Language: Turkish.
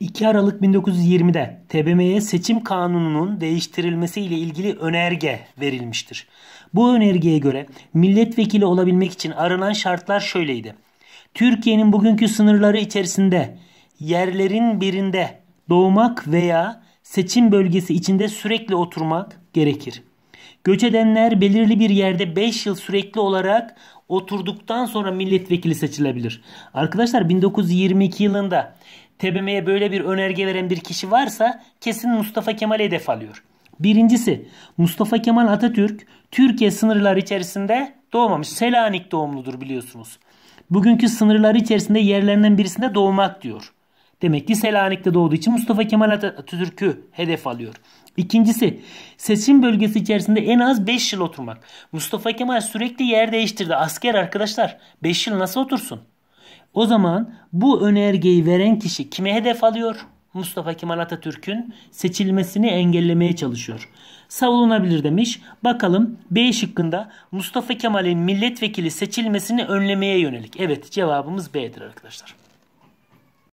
2 Aralık 1920'de TBMM'ye seçim kanununun değiştirilmesi ile ilgili önerge verilmiştir. Bu önergeye göre milletvekili olabilmek için aranan şartlar şöyleydi. Türkiye'nin bugünkü sınırları içerisinde yerlerin birinde doğmak veya seçim bölgesi içinde sürekli oturmak gerekir. Göç edenler belirli bir yerde 5 yıl sürekli olarak oturduktan sonra milletvekili seçilebilir. Arkadaşlar 1922 yılında TBM'ye böyle bir önerge veren bir kişi varsa kesin Mustafa Kemal hedef alıyor. Birincisi Mustafa Kemal Atatürk Türkiye sınırları içerisinde doğmamış. Selanik doğumludur biliyorsunuz. Bugünkü sınırları içerisinde yerlerinden birisinde doğmak diyor. Demek ki Selanik'te doğduğu için Mustafa Kemal Atatürk'ü hedef alıyor. İkincisi seçim bölgesi içerisinde en az 5 yıl oturmak. Mustafa Kemal sürekli yer değiştirdi. Asker arkadaşlar 5 yıl nasıl otursun? O zaman bu önergeyi veren kişi kime hedef alıyor? Mustafa Kemal Atatürk'ün seçilmesini engellemeye çalışıyor. Savunulabilir demiş. Bakalım B şıkkında Mustafa Kemal'in milletvekili seçilmesini önlemeye yönelik. Evet cevabımız B'dir arkadaşlar.